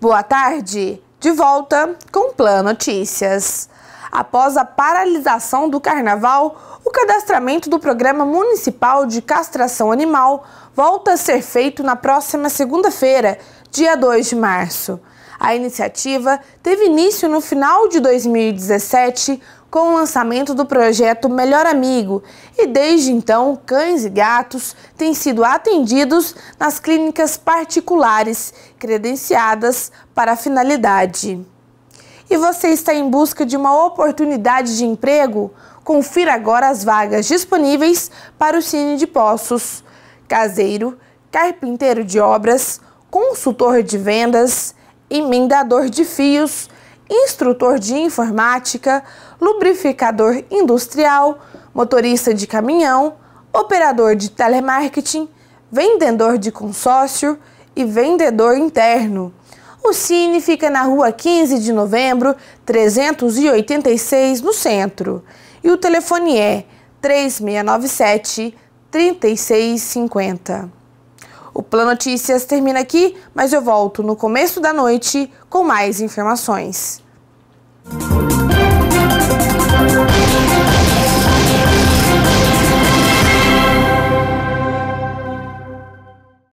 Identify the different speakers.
Speaker 1: Boa tarde, de volta com Plan Notícias. Após a paralisação do carnaval, o cadastramento do Programa Municipal de Castração Animal volta a ser feito na próxima segunda-feira, dia 2 de março. A iniciativa teve início no final de 2017 com o lançamento do projeto Melhor Amigo, e desde então cães e gatos têm sido atendidos nas clínicas particulares credenciadas para a finalidade. E você está em busca de uma oportunidade de emprego? Confira agora as vagas disponíveis para o Cine de Poços: caseiro, carpinteiro de obras, consultor de vendas, emendador de fios instrutor de informática, lubrificador industrial, motorista de caminhão, operador de telemarketing, vendedor de consórcio e vendedor interno. O Cine fica na rua 15 de novembro, 386, no centro. E o telefone é 3697 3650. O Plano Notícias termina aqui, mas eu volto no começo da noite com mais informações.